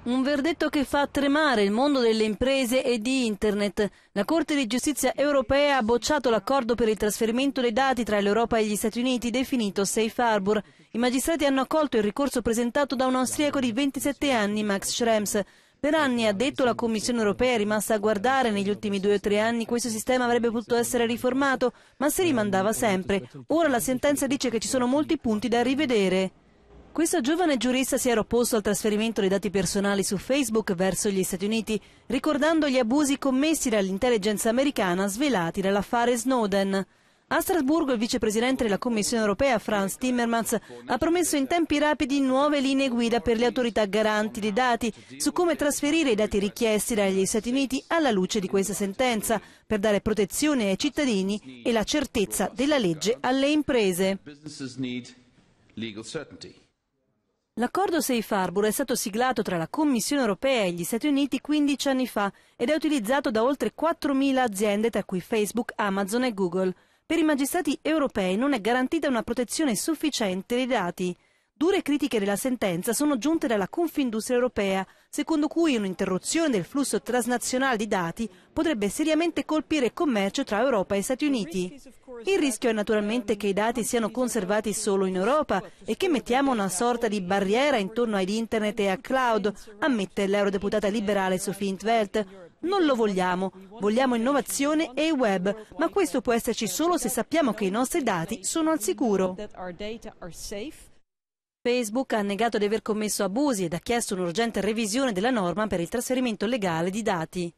Un verdetto che fa tremare il mondo delle imprese e di Internet. La Corte di giustizia europea ha bocciato l'accordo per il trasferimento dei dati tra l'Europa e gli Stati Uniti, definito Safe Harbor. I magistrati hanno accolto il ricorso presentato da un austriaco di 27 anni, Max Schrems. Per anni, ha detto, la Commissione europea è rimasta a guardare. Negli ultimi due o tre anni questo sistema avrebbe potuto essere riformato, ma si rimandava sempre. Ora la sentenza dice che ci sono molti punti da rivedere. Questo giovane giurista si era opposto al trasferimento dei dati personali su Facebook verso gli Stati Uniti, ricordando gli abusi commessi dall'intelligenza americana svelati dall'affare Snowden. A Strasburgo il vicepresidente della Commissione europea Franz Timmermans ha promesso in tempi rapidi nuove linee guida per le autorità garanti dei dati su come trasferire i dati richiesti dagli Stati Uniti alla luce di questa sentenza per dare protezione ai cittadini e la certezza della legge alle imprese. L'accordo Safe Harbor è stato siglato tra la Commissione europea e gli Stati Uniti 15 anni fa ed è utilizzato da oltre 4.000 aziende, tra cui Facebook, Amazon e Google. Per i magistrati europei non è garantita una protezione sufficiente dei dati. Dure critiche della sentenza sono giunte dalla Confindustria europea, secondo cui un'interruzione del flusso transnazionale di dati potrebbe seriamente colpire il commercio tra Europa e Stati Uniti. Il rischio è naturalmente che i dati siano conservati solo in Europa e che mettiamo una sorta di barriera intorno ad internet e a cloud, ammette l'eurodeputata liberale Sophie Intveld. Non lo vogliamo, vogliamo innovazione e web, ma questo può esserci solo se sappiamo che i nostri dati sono al sicuro. Facebook ha negato di aver commesso abusi ed ha chiesto un'urgente revisione della norma per il trasferimento legale di dati.